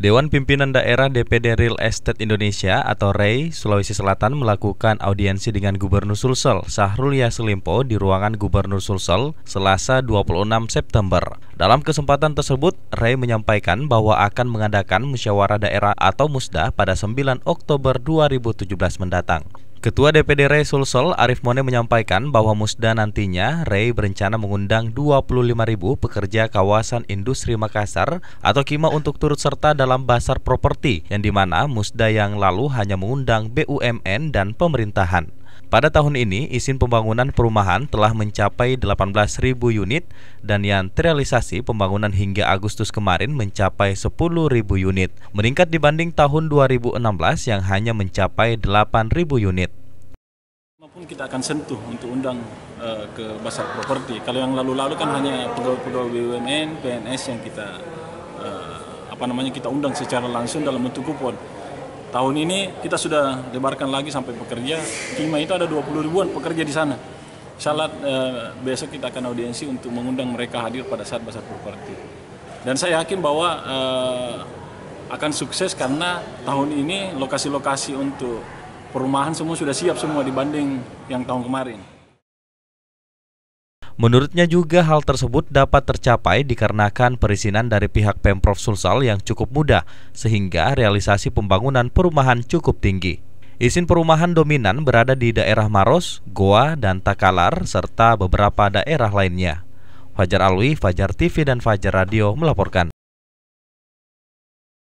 Dewan Pimpinan Daerah DPD Real Estate Indonesia atau REI Sulawesi Selatan melakukan audiensi dengan Gubernur Sulsel Sahrul Yaslimpo di ruangan Gubernur Sulsel Selasa 26 September. Dalam kesempatan tersebut, REI menyampaikan bahwa akan mengadakan musyawarah daerah atau musda pada 9 Oktober 2017 mendatang. Ketua DPD Rey Sulsel Arif Mone menyampaikan bahwa Musda nantinya Rey berencana mengundang 25 ribu pekerja kawasan industri Makassar atau KIMA untuk turut serta dalam pasar properti yang dimana Musda yang lalu hanya mengundang BUMN dan pemerintahan. Pada tahun ini, izin pembangunan perumahan telah mencapai 18.000 unit dan yang terrealisasi pembangunan hingga Agustus kemarin mencapai 10.000 unit, meningkat dibanding tahun 2016 yang hanya mencapai 8.000 unit kita akan sentuh untuk undang uh, ke pasar properti. Kalau yang lalu-lalu kan hanya pegawai-pegawai BUMN, PNS yang kita uh, apa namanya kita undang secara langsung dalam bentuk kupon. Tahun ini kita sudah lebarkan lagi sampai pekerja. Lima itu ada 20 ribuan pekerja di sana. Salat uh, eh, besok kita akan audiensi untuk mengundang mereka hadir pada saat pasar properti. Dan saya yakin bahwa uh, akan sukses karena tahun ini lokasi-lokasi untuk perumahan semua sudah siap semua dibanding yang tahun kemarin. Menurutnya juga hal tersebut dapat tercapai dikarenakan perizinan dari pihak Pemprov Sulsel yang cukup mudah, sehingga realisasi pembangunan perumahan cukup tinggi. Izin perumahan dominan berada di daerah Maros, Goa, dan Takalar, serta beberapa daerah lainnya. Fajar Alwi, Fajar TV, dan Fajar Radio melaporkan.